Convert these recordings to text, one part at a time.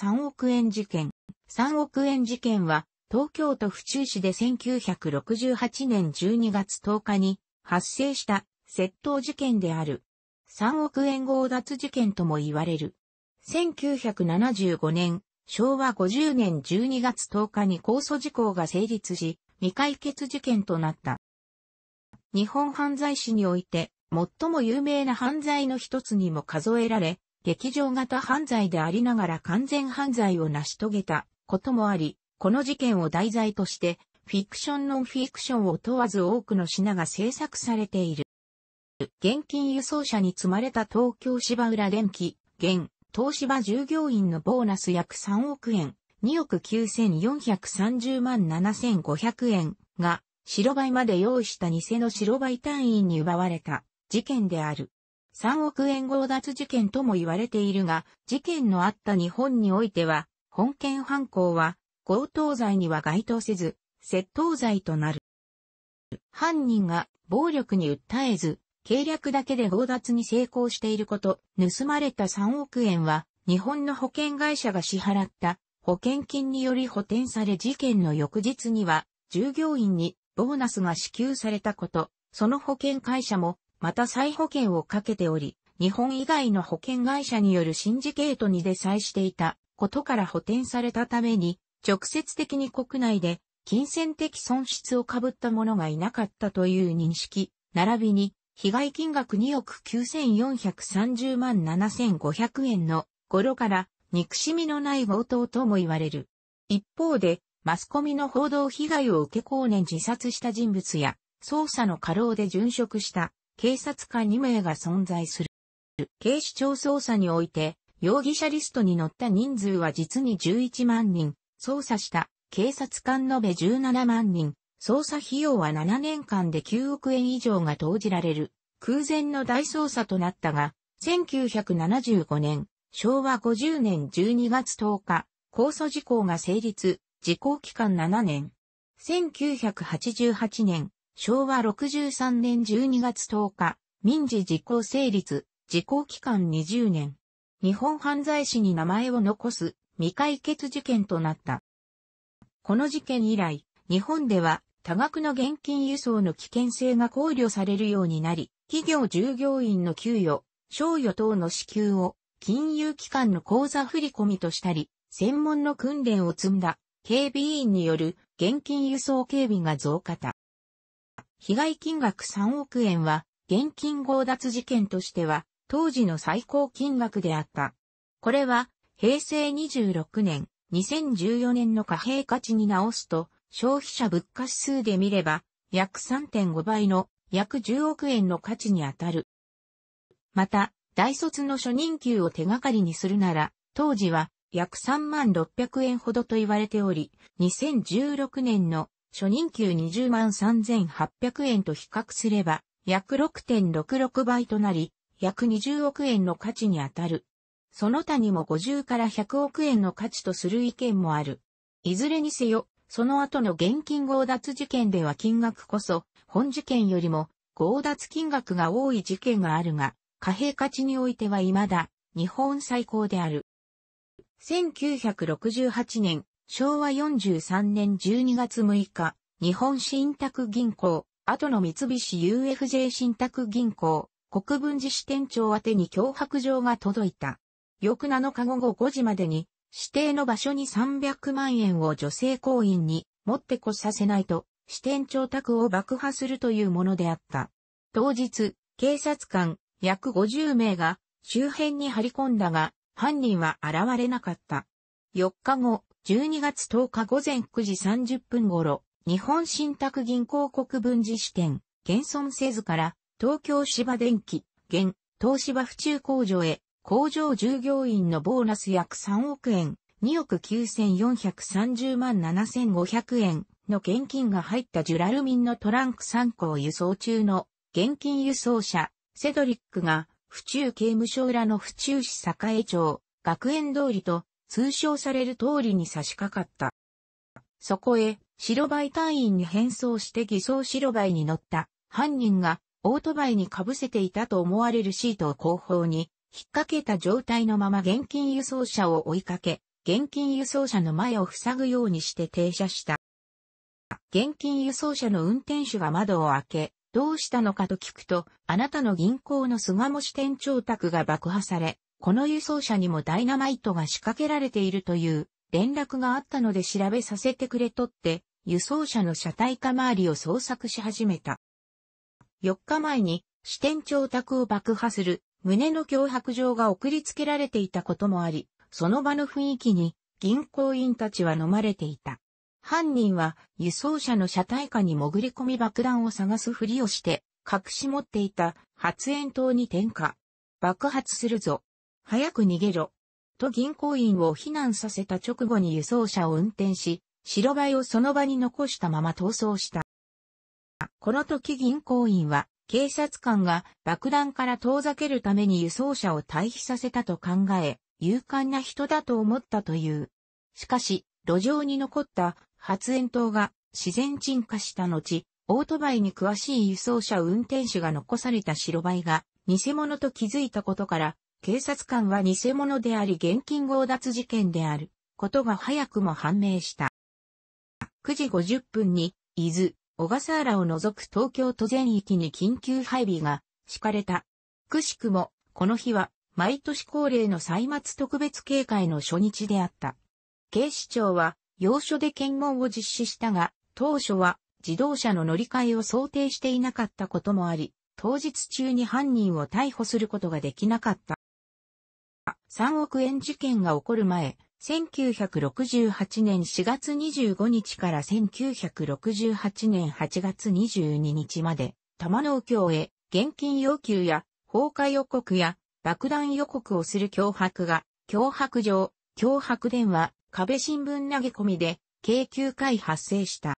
3億円事件。3億円事件は、東京都府中市で1968年12月10日に発生した窃盗事件である。3億円強奪事件とも言われる。1975年、昭和50年12月10日に控訴事項が成立し、未解決事件となった。日本犯罪史において、最も有名な犯罪の一つにも数えられ、劇場型犯罪でありながら完全犯罪を成し遂げたこともあり、この事件を題材として、フィクションノンフィクションを問わず多くの品が制作されている。現金輸送車に積まれた東京芝浦電機、現、東芝従業員のボーナス約3億円、2億9430万7500円が、白バイまで用意した偽の白バイ単位に奪われた事件である。3億円強奪事件とも言われているが、事件のあった日本においては、本件犯行は強盗罪には該当せず、窃盗罪となる。犯人が暴力に訴えず、計略だけで強奪に成功していること、盗まれた3億円は、日本の保険会社が支払った保険金により補填され事件の翌日には、従業員にボーナスが支給されたこと、その保険会社もまた再保険をかけており、日本以外の保険会社によるシンジケートに出さえしていたことから補填されたために、直接的に国内で金銭的損失を被った者がいなかったという認識、並びに、被害金額2億9430万7500円の頃から憎しみのない強盗とも言われる。一方で、マスコミの報道被害を受け後年自殺した人物や、捜査の過労で殉職した警察官2名が存在する。警視庁捜査において、容疑者リストに載った人数は実に11万人、捜査した警察官延べ17万人、捜査費用は7年間で9億円以上が投じられる、空前の大捜査となったが、1975年、昭和50年12月10日、控訴事項が成立、時効期間7年。1988年、昭和63年12月10日、民事時効成立、時効期間20年。日本犯罪史に名前を残す未解決事件となった。この事件以来、日本では多額の現金輸送の危険性が考慮されるようになり、企業従業員の給与、賞与等の支給を金融機関の口座振込としたり、専門の訓練を積んだ警備員による現金輸送警備が増加た。被害金額3億円は、現金強奪事件としては、当時の最高金額であった。これは、平成26年、2014年の貨幣価値に直すと、消費者物価指数で見れば、約3.5倍の約10億円の価値に当たる。また、大卒の初任給を手がかりにするなら、当時は約3万600円ほどと言われており、2016年の初任給20万3800円と比較すれば、約6.66倍となり、約20億円の価値に当たる。その他にも50から100億円の価値とする意見もある。いずれにせよ、その後の現金強奪事件では金額こそ、本事件よりも強奪金額が多い事件があるが、貨幣価値においては未だ日本最高である。1968年、昭和43年12月6日、日本信託銀行、後の三菱 UFJ 信託銀行、国分寺支店長宛に脅迫状が届いた。翌7日午後5時までに、指定の場所に300万円を女性行員に持ってこさせないと、支店長宅を爆破するというものであった。当日、警察官約50名が周辺に張り込んだが、犯人は現れなかった。4日後、12月10日午前9時30分頃、日本信託銀行国分寺支店、現存せずから、東京芝電機、現、東芝府中工場へ、工場従業員のボーナス約3億円、2億9430万7500円の現金が入ったジュラルミンのトランク3個を輸送中の現金輸送車、セドリックが、府中刑務所裏の府中市栄町、学園通りと通称される通りに差し掛かった。そこへ、白バイ隊員に変装して偽装白バイに乗った犯人が、オートバイに被せていたと思われるシートを後方に、引っ掛けた状態のまま現金輸送車を追いかけ、現金輸送車の前を塞ぐようにして停車した。現金輸送車の運転手が窓を開け、どうしたのかと聞くと、あなたの銀行の巣鴨支店長宅が爆破され、この輸送車にもダイナマイトが仕掛けられているという連絡があったので調べさせてくれとって、輸送車の車体化周りを捜索し始めた。4日前に支店長宅を爆破する胸の脅迫状が送りつけられていたこともあり、その場の雰囲気に銀行員たちは飲まれていた。犯人は輸送車の車体下に潜り込み爆弾を探すふりをして隠し持っていた発煙筒に点火。爆発するぞ。早く逃げろ。と銀行員を避難させた直後に輸送車を運転し、白バイをその場に残したまま逃走した。この時銀行員は、警察官が爆弾から遠ざけるために輸送車を退避させたと考え、勇敢な人だと思ったという。しかし、路上に残った発煙筒が自然沈下した後、オートバイに詳しい輸送車運転手が残された白バイが偽物と気づいたことから警察官は偽物であり現金強奪事件であることが早くも判明した。9時50分に、伊豆、小笠原を除く東京都全域に緊急配備が敷かれた。くしくも、この日は、毎年恒例の歳末特別警戒の初日であった。警視庁は、要所で検問を実施したが、当初は、自動車の乗り換えを想定していなかったこともあり、当日中に犯人を逮捕することができなかった。3億円事件が起こる前、1968年4月25日から1968年8月22日まで、玉農協へ現金要求や放火予告や爆弾予告をする脅迫が、脅迫状、脅迫電話、壁新聞投げ込みで、計9回発生した。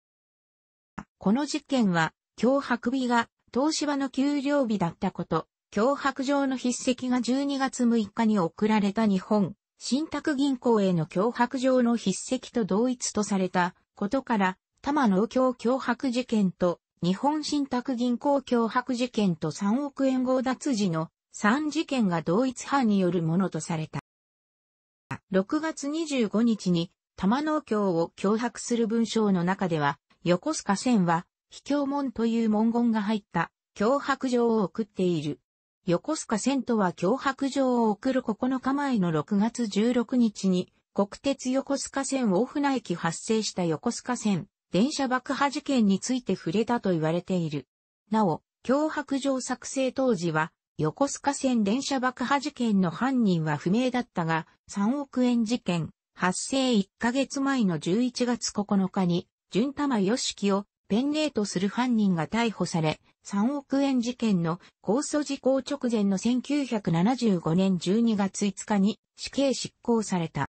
この事件は、脅迫日が東芝の給料日だったこと、脅迫状の筆跡が12月6日に送られた日本、信託銀行への脅迫状の筆跡と同一とされたことから、多摩農協脅迫事件と日本信託銀行脅迫事件と3億円強奪時の3事件が同一犯によるものとされた。6月25日に多摩農協を脅迫する文章の中では、横須賀線は、卑怯門という文言が入った脅迫状を送っている。横須賀線とは脅迫状を送る9日前の6月16日に、国鉄横須賀線大船駅発生した横須賀線、電車爆破事件について触れたと言われている。なお、脅迫状作成当時は、横須賀線電車爆破事件の犯人は不明だったが、3億円事件、発生1ヶ月前の11月9日に、純玉良樹をペンネートする犯人が逮捕され、3億円事件の控訴事項直前の1975年12月5日に死刑執行された。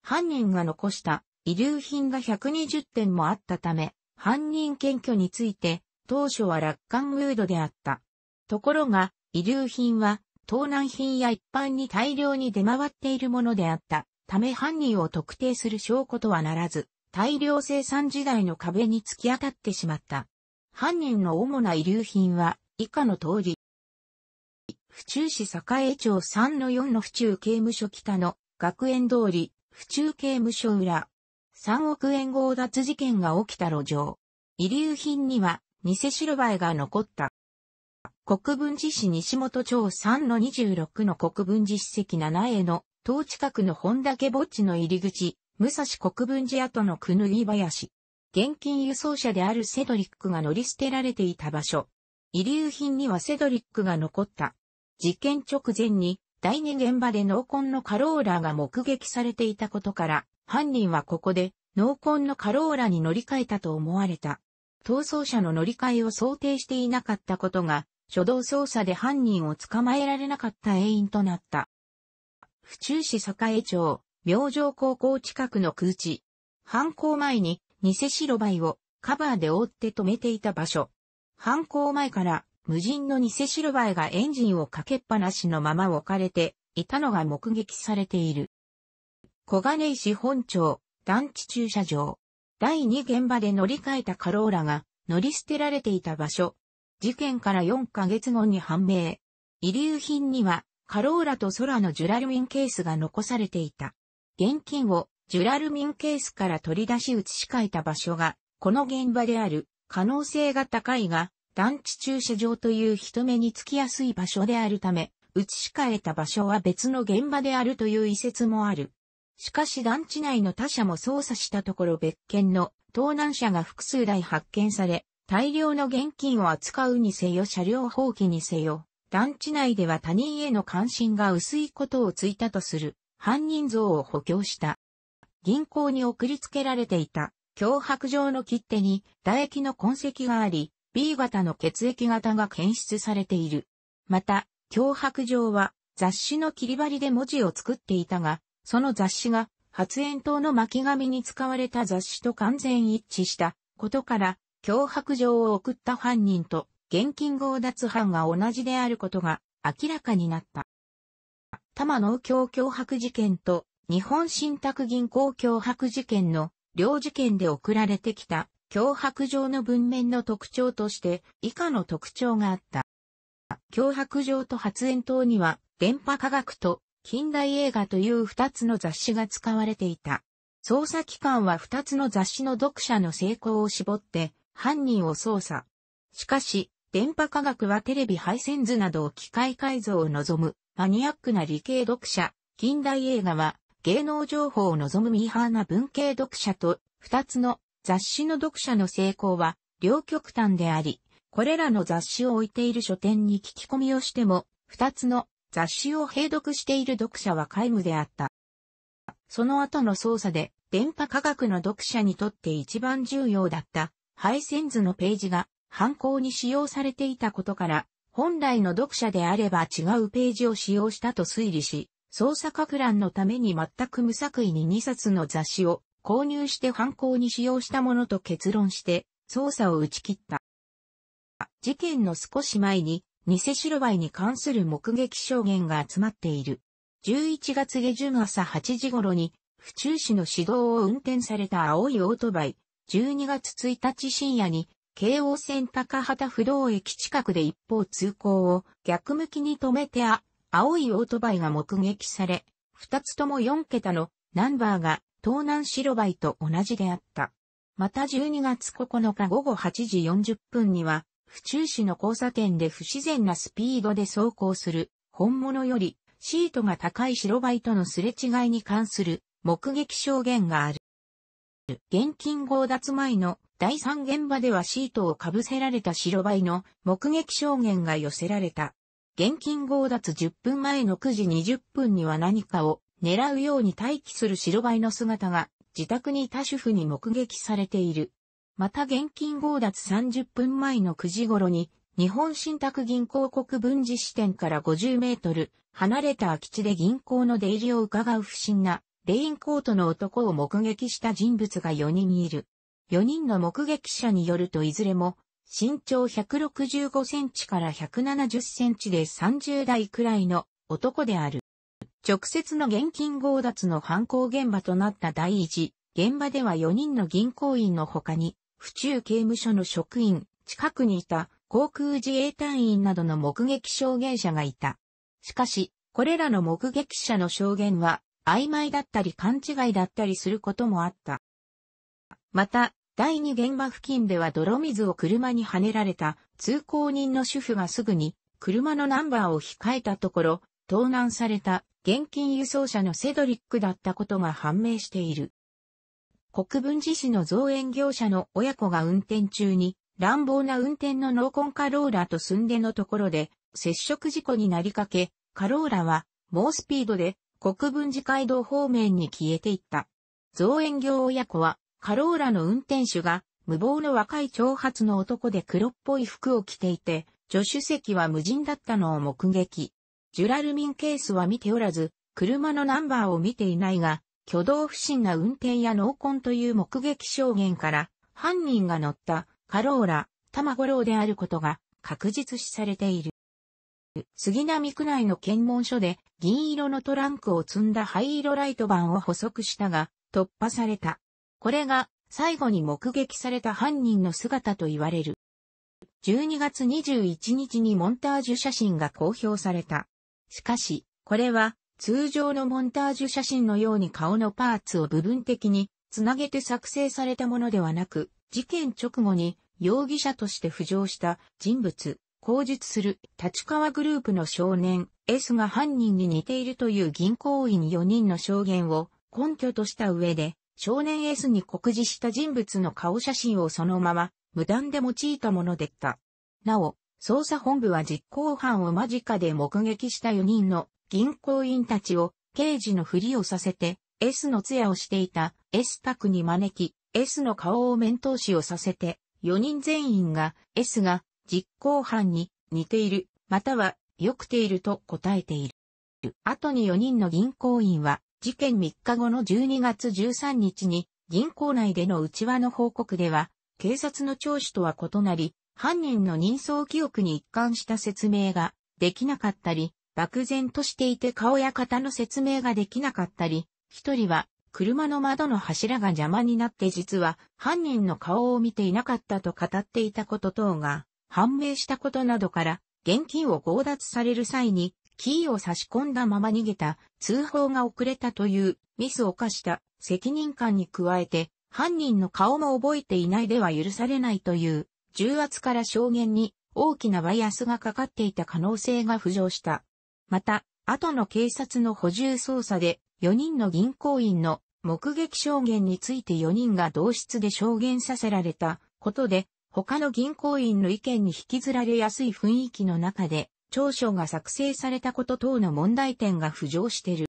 犯人が残した遺留品が120点もあったため、犯人検挙について当初は楽観ムードであった。ところが、遺留品は盗難品や一般に大量に出回っているものであった。ため犯人を特定する証拠とはならず、大量生産時代の壁に突き当たってしまった。犯人の主な遺留品は、以下の通り。府中市栄町3の4の府中刑務所北の学園通り、府中刑務所裏。3億円強奪事件が起きた路上。遺留品には、偽白バイが残った。国分寺市西本町3の26の国分寺史跡7への、当近くの本岳墓地の入り口、武蔵国分寺跡のくぬぎ林。現金輸送車であるセドリックが乗り捨てられていた場所。遺留品にはセドリックが残った。事件直前に、第二現場で濃紺のカローラが目撃されていたことから、犯人はここで濃紺のカローラに乗り換えたと思われた。逃走車の乗り換えを想定していなかったことが、初動捜査で犯人を捕まえられなかった原因となった。府中市栄町、明星高校近くの空地。犯行前に偽白バイをカバーで覆って止めていた場所。犯行前から無人の偽白バイがエンジンをかけっぱなしのまま置かれていたのが目撃されている。小金井市本町団地駐車場。第2現場で乗り換えたカローラが乗り捨てられていた場所。事件から4ヶ月後に判明。遺留品にはカローラと空のジュラルミンケースが残されていた。現金をジュラルミンケースから取り出し移し替えた場所が、この現場である可能性が高いが、団地駐車場という人目につきやすい場所であるため、移し替えた場所は別の現場であるという遺説もある。しかし団地内の他社も捜査したところ別件の盗難車が複数台発見され、大量の現金を扱うにせよ車両放棄にせよ、団地内では他人への関心が薄いことをついたとする。犯人像を補強した。銀行に送りつけられていた脅迫状の切手に唾液の痕跡があり、B 型の血液型が検出されている。また、脅迫状は雑誌の切り張りで文字を作っていたが、その雑誌が発煙筒の巻き紙に使われた雑誌と完全一致したことから、脅迫状を送った犯人と現金強奪犯が同じであることが明らかになった。玉農協脅迫事件と日本信託銀行脅迫事件の両事件で送られてきた脅迫状の文面の特徴として以下の特徴があった。脅迫状と発煙筒には電波科学と近代映画という二つの雑誌が使われていた。捜査機関は二つの雑誌の読者の成功を絞って犯人を捜査。しかし、電波科学はテレビ配線図などを機械改造を望むマニアックな理系読者、近代映画は芸能情報を望むミーハーな文系読者と、二つの雑誌の読者の成功は両極端であり、これらの雑誌を置いている書店に聞き込みをしても、二つの雑誌を閉読している読者は皆無であった。その後の操作で、電波科学の読者にとって一番重要だった、配線図のページが、犯行に使用されていたことから、本来の読者であれば違うページを使用したと推理し、捜査拡乱のために全く無作為に2冊の雑誌を購入して犯行に使用したものと結論して捜査を打ち切った。事件の少し前に偽白バイに関する目撃証言が集まっている。11月下旬朝8時頃に府中市の市道を運転された青いオートバイ、12月1日深夜に京王線高畑不動駅近くで一方通行を逆向きに止めてあ、青いオートバイが目撃され、二つとも4桁のナンバーが東南白バイと同じであった。また12月9日午後8時40分には、府中市の交差点で不自然なスピードで走行する本物よりシートが高い白バイとのすれ違いに関する目撃証言がある。現金強奪前の第3現場ではシートをかぶせられた白バイの目撃証言が寄せられた。現金強奪10分前の9時20分には何かを狙うように待機する白バイの姿が自宅にいた主婦に目撃されている。また現金強奪30分前の9時頃に日本信託銀行国分寺支店から50メートル離れた空き地で銀行の出入りを伺う不審なレインコートの男を目撃した人物が4人いる。4人の目撃者によるといずれも、身長165センチから170センチで30代くらいの男である。直接の現金強奪の犯行現場となった第一、現場では4人の銀行員の他に、府中刑務所の職員、近くにいた航空自衛隊員などの目撃証言者がいた。しかし、これらの目撃者の証言は曖昧だったり勘違いだったりすることもあった。また、第二現場付近では泥水を車にはねられた通行人の主婦がすぐに車のナンバーを控えたところ、盗難された現金輸送車のセドリックだったことが判明している。国分寺市の造園業者の親子が運転中に乱暴な運転のノーコンカローラと寸でのところで接触事故になりかけ、カローラは猛スピードで国分寺街道方面に消えていった。造園業親子は、カローラの運転手が、無謀の若い長髪の男で黒っぽい服を着ていて、助手席は無人だったのを目撃。ジュラルミンケースは見ておらず、車のナンバーを見ていないが、挙動不審な運転や濃紺という目撃証言から、犯人が乗ったカローラ、玉五郎であることが確実視されている。杉並区内の検問所で銀色のトランクを積んだ灰色ライト板を捕捉したが突破された。これが最後に目撃された犯人の姿と言われる。12月21日にモンタージュ写真が公表された。しかし、これは通常のモンタージュ写真のように顔のパーツを部分的につなげて作成されたものではなく、事件直後に容疑者として浮上した人物、口述する立川グループの少年 S が犯人に似ているという銀行員4人の証言を根拠とした上で、少年 S に告示した人物の顔写真をそのまま無断で用いたものでった。なお、捜査本部は実行犯を間近で目撃した4人の銀行員たちを刑事のふりをさせて S の通夜をしていた S 宅に招き S の顔を面通しをさせて4人全員が S が実行犯に似ている、またはよくていると答えている。後に4人の銀行員は、事件3日後の12月13日に、銀行内での内輪の報告では、警察の聴取とは異なり、犯人の人相記憶に一貫した説明ができなかったり、漠然としていて顔や肩の説明ができなかったり、一人は車の窓の柱が邪魔になって実は犯人の顔を見ていなかったと語っていたこと等が判明したことなどから、現金を強奪される際に、キーを差し込んだまま逃げた、通報が遅れたというミスを犯した責任感に加えて、犯人の顔も覚えていないでは許されないという、重圧から証言に大きなバイアスがかかっていた可能性が浮上した。また、後の警察の補充捜査で、4人の銀行員の目撃証言について4人が同室で証言させられたことで、他の銀行員の意見に引きずられやすい雰囲気の中で、長所が作成されたこと等の問題点が浮上している。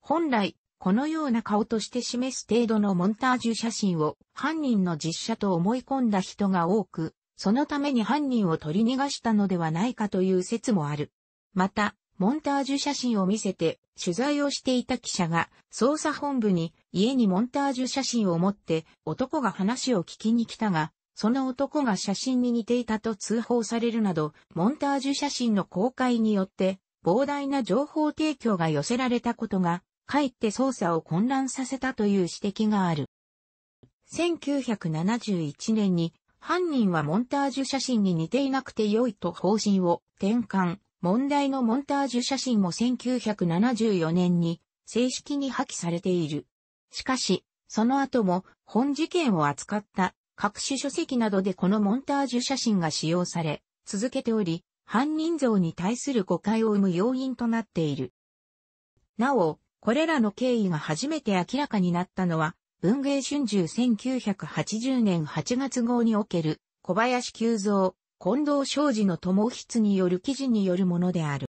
本来、このような顔として示す程度のモンタージュ写真を犯人の実写と思い込んだ人が多く、そのために犯人を取り逃がしたのではないかという説もある。また、モンタージュ写真を見せて取材をしていた記者が捜査本部に家にモンタージュ写真を持って男が話を聞きに来たがその男が写真に似ていたと通報されるなど、モンタージュ写真の公開によって、膨大な情報提供が寄せられたことが、かえって捜査を混乱させたという指摘がある。1971年に、犯人はモンタージュ写真に似ていなくて良いと方針を転換。問題のモンタージュ写真も1974年に正式に破棄されている。しかし、その後も本事件を扱った各種書籍などでこのモンタージュ写真が使用され、続けており、犯人像に対する誤解を生む要因となっている。なお、これらの経緯が初めて明らかになったのは、文芸春秋1980年8月号における小林久蔵、近藤昌司の友筆による記事によるものである。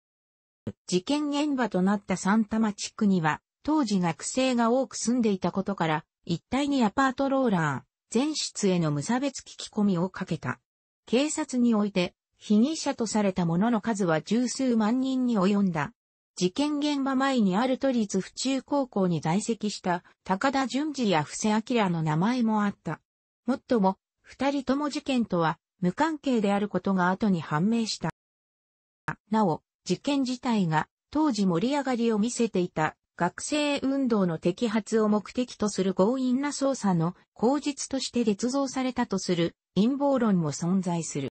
事件現場となったサンタマ地区には、当時学生が多く住んでいたことから、一帯にアパートローラー、全室への無差別聞き込みをかけた。警察において、被疑者とされた者の数は十数万人に及んだ。事件現場前にある都立府中高校に在籍した高田淳二や布施明の名前もあった。もっとも、二人とも事件とは無関係であることが後に判明した。なお、事件自体が当時盛り上がりを見せていた学生運動の摘発を目的とする強引な捜査の口実として捏造されたとする陰謀論も存在する。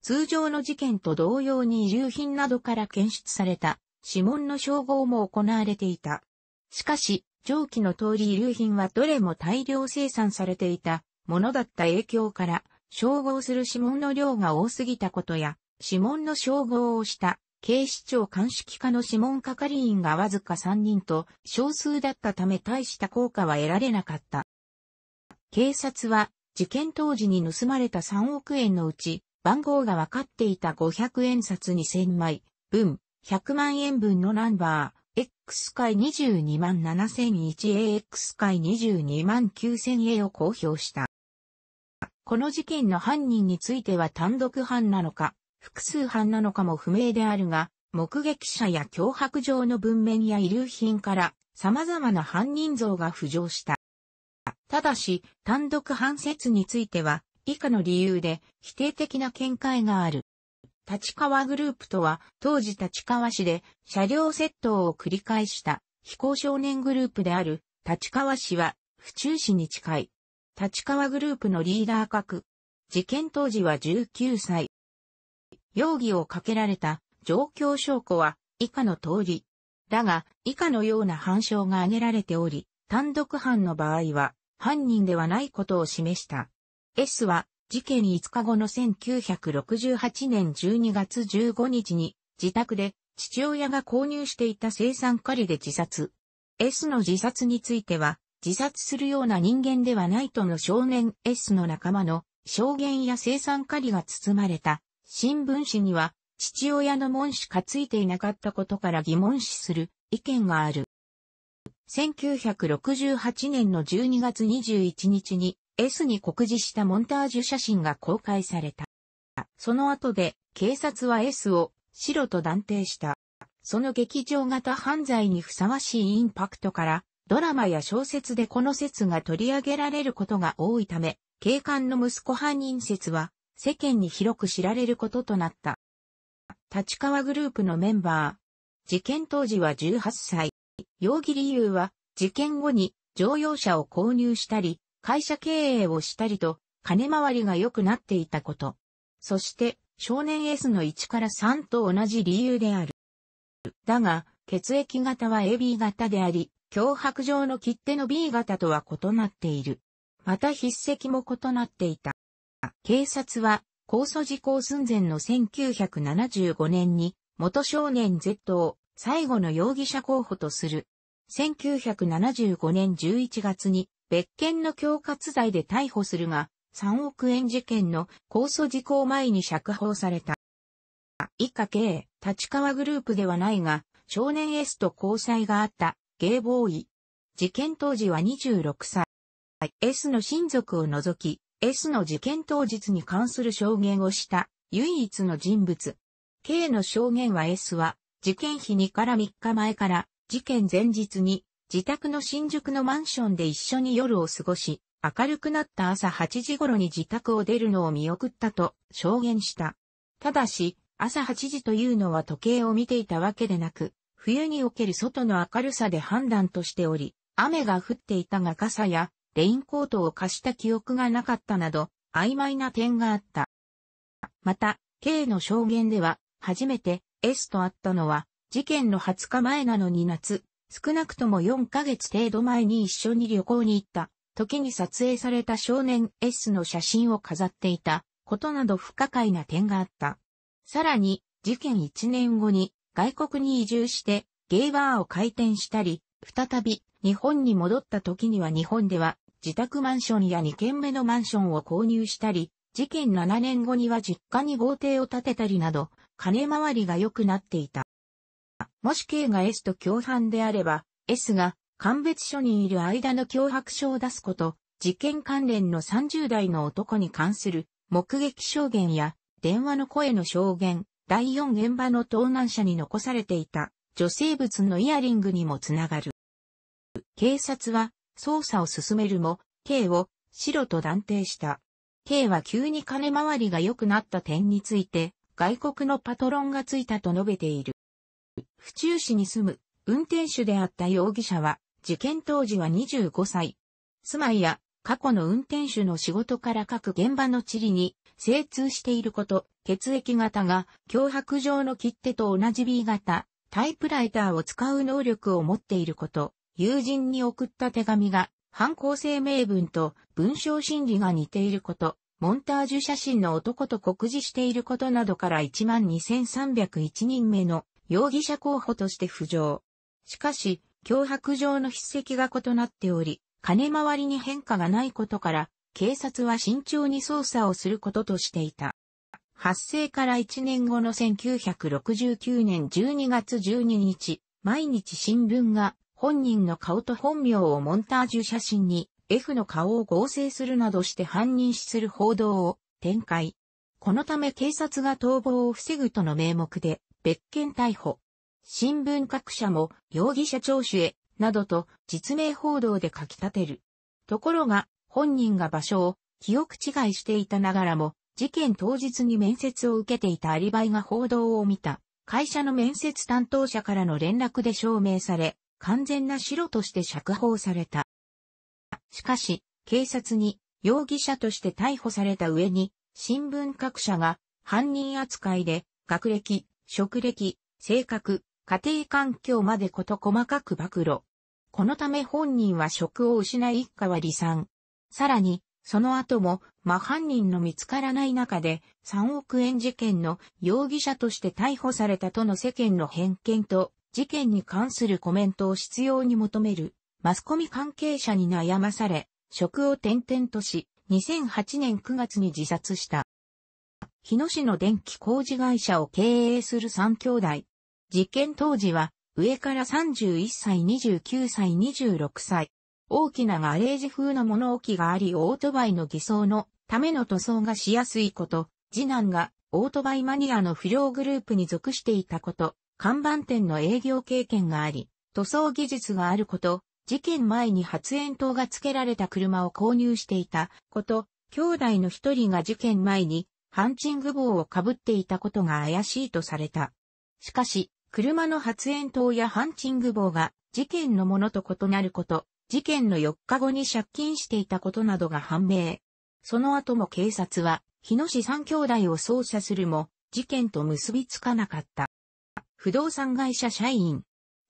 通常の事件と同様に遺留品などから検出された指紋の照合も行われていた。しかし、上記の通り遺留品はどれも大量生産されていたものだった影響から、照合する指紋の量が多すぎたことや、指紋の照合をした警視庁鑑識課の指紋係員がわずか3人と少数だったため大した効果は得られなかった。警察は事件当時に盗まれた3億円のうち番号が分かっていた500円札2000枚分100万円分のナンバー X 回22万 7001AX 回22万 9000A を公表した。この事件の犯人については単独犯なのか、複数犯なのかも不明であるが、目撃者や脅迫状の文面や遺留品から様々な犯人像が浮上した。ただし、単独犯説については、以下の理由で否定的な見解がある。立川グループとは、当時立川市で車両窃盗を繰り返した非行少年グループである、立川市は、府中市に近い。立川グループのリーダー格。事件当時は19歳。容疑をかけられた状況証拠は以下の通り。だが、以下のような反証が挙げられており、単独犯の場合は、犯人ではないことを示した。S は、事件5日後の1968年12月15日に、自宅で、父親が購入していた生産狩りで自殺。S の自殺については、自殺するような人間ではないとの少年 S の仲間の証言や生産狩りが包まれた新聞紙には父親の門しがついていなかったことから疑問視する意見がある。1968年の12月21日に S に告示したモンタージュ写真が公開された。その後で警察は S を白と断定した。その劇場型犯罪にふさわしいインパクトからドラマや小説でこの説が取り上げられることが多いため、警官の息子犯人説は世間に広く知られることとなった。立川グループのメンバー。事件当時は18歳。容疑理由は、事件後に乗用車を購入したり、会社経営をしたりと、金回りが良くなっていたこと。そして、少年 S の1から3と同じ理由である。だが、血液型は AB 型であり、脅迫状の切手の B 型とは異なっている。また筆跡も異なっていた。警察は、控訴時効寸前の1975年に、元少年 Z を最後の容疑者候補とする。1975年11月に別件の恐喝罪で逮捕するが、3億円事件の控訴時効前に釈放された。以下 K、立川グループではないが、少年 S と交際があった、ゲイボーイ。事件当時は26歳。S の親族を除き、S の事件当日に関する証言をした唯一の人物。K の証言は S は事件日にから3日前から事件前日に自宅の新宿のマンションで一緒に夜を過ごし、明るくなった朝8時頃に自宅を出るのを見送ったと証言した。ただし、朝8時というのは時計を見ていたわけでなく、冬における外の明るさで判断としており、雨が降っていたが傘やレインコートを貸した記憶がなかったなど、曖昧な点があった。また、K の証言では、初めて S と会ったのは、事件の20日前なのに夏、少なくとも4ヶ月程度前に一緒に旅行に行った、時に撮影された少年 S の写真を飾っていた、ことなど不可解な点があった。さらに、事件1年後に外国に移住して、ゲイバーを開店したり、再び日本に戻った時には日本では自宅マンションや2軒目のマンションを購入したり、事件7年後には実家に豪邸を建てたりなど、金回りが良くなっていた。もし K が S と共犯であれば、S が鑑別所にいる間の脅迫書を出すこと、事件関連の30代の男に関する目撃証言や電話の声の証言、第4現場の盗難車に残されていた女性物のイヤリングにもつながる。警察は捜査を進めるも、K を白と断定した。K は急に金回りが良くなった点について、外国のパトロンがついたと述べている。府中市に住む運転手であった容疑者は、事件当時は25歳。住まいや過去の運転手の仕事から各現場の地理に精通していること、血液型が脅迫状の切手と同じ B 型、タイプライターを使う能力を持っていること、友人に送った手紙が、犯行声明文と文章心理が似ていること、モンタージュ写真の男と告示していることなどから12,301人目の容疑者候補として浮上。しかし、脅迫状の筆跡が異なっており、金回りに変化がないことから、警察は慎重に捜査をすることとしていた。発生から1年後の1969年12月12日、毎日新聞が本人の顔と本名をモンタージュ写真に F の顔を合成するなどして犯人視する報道を展開。このため警察が逃亡を防ぐとの名目で別件逮捕。新聞各社も容疑者聴取へなどと実名報道で書き立てる。ところが本人が場所を記憶違いしていたながらも事件当日に面接を受けていたアリバイが報道を見た会社の面接担当者からの連絡で証明され完全な白として釈放された。しかし、警察に容疑者として逮捕された上に、新聞各社が犯人扱いで、学歴、職歴、性格、家庭環境までこと細かく暴露。このため本人は職を失い一家は離散。さらに、その後も、真犯人の見つからない中で、3億円事件の容疑者として逮捕されたとの世間の偏見と、事件に関するコメントを必要に求める、マスコミ関係者に悩まされ、職を転々とし、2008年9月に自殺した。日野市の電気工事会社を経営する3兄弟。事件当時は、上から31歳、29歳、26歳。大きなガレージ風の物置があり、オートバイの偽装のための塗装がしやすいこと、次男がオートバイマニアの不良グループに属していたこと、看板店の営業経験があり、塗装技術があること、事件前に発煙筒が付けられた車を購入していたこと、兄弟の一人が事件前にハンチング棒をかぶっていたことが怪しいとされた。しかし、車の発煙筒やハンチング棒が事件のものと異なること、事件の4日後に借金していたことなどが判明。その後も警察は、日野市三兄弟を捜査するも、事件と結びつかなかった。不動産会社社員。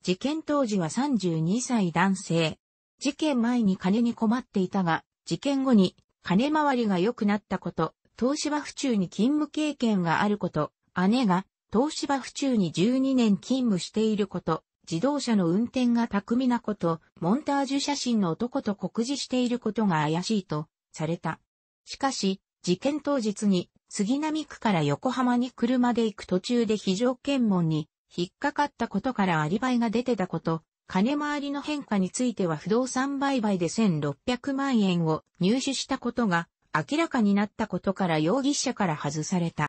事件当時は32歳男性。事件前に金に困っていたが、事件後に金回りが良くなったこと、東芝府中に勤務経験があること、姉が東芝府中に12年勤務していること、自動車の運転が巧みなこと、モンタージュ写真の男と酷似していることが怪しいとされた。しかし、事件当日に杉並区から横浜に車で行く途中で非常検問に引っかかったことからアリバイが出てたこと、金回りの変化については不動産売買で1600万円を入手したことが明らかになったことから容疑者から外された。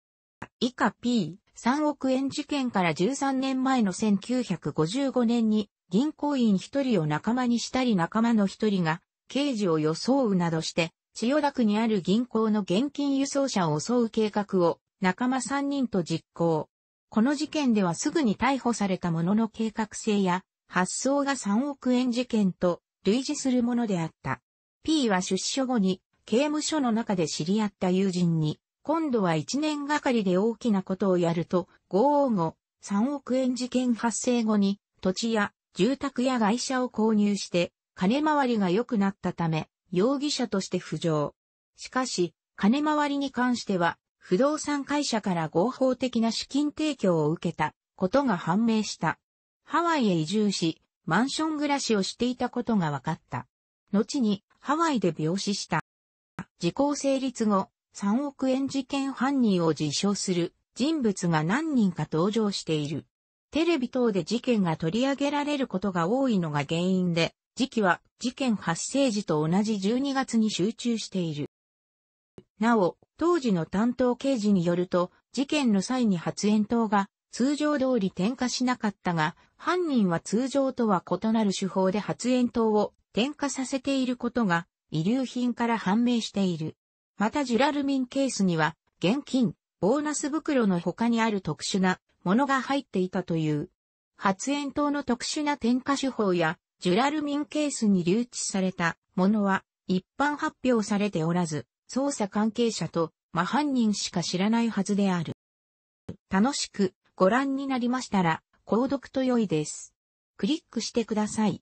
以下 P、3億円事件から13年前の1955年に銀行員一人を仲間にしたり仲間の一人が刑事を装うなどして、千代田区にある銀行の現金輸送車を襲う計画を仲間3人と実行。この事件ではすぐに逮捕されたものの計画性や発想が3億円事件と類似するものであった。P は出所後に刑務所の中で知り合った友人に、今度は1年がかりで大きなことをやると、豪王後、3億円事件発生後に、土地や住宅や外車を購入して、金回りが良くなったため、容疑者として浮上。しかし、金回りに関しては、不動産会社から合法的な資金提供を受けたことが判明した。ハワイへ移住し、マンション暮らしをしていたことが分かった。後にハワイで病死した。時効成立後、3億円事件犯人を自称する人物が何人か登場している。テレビ等で事件が取り上げられることが多いのが原因で、時期は事件発生時と同じ12月に集中している。なお、当時の担当刑事によると、事件の際に発煙筒が通常通り点火しなかったが、犯人は通常とは異なる手法で発煙筒を点火させていることが、遺留品から判明している。またジュラルミンケースには、現金、ボーナス袋の他にある特殊なものが入っていたという。発煙筒の特殊な点火手法や、ジュラルミンケースに留置されたものは一般発表されておらず、捜査関係者と、真犯人しか知らないはずである。楽しくご覧になりましたら、購読と良いです。クリックしてください。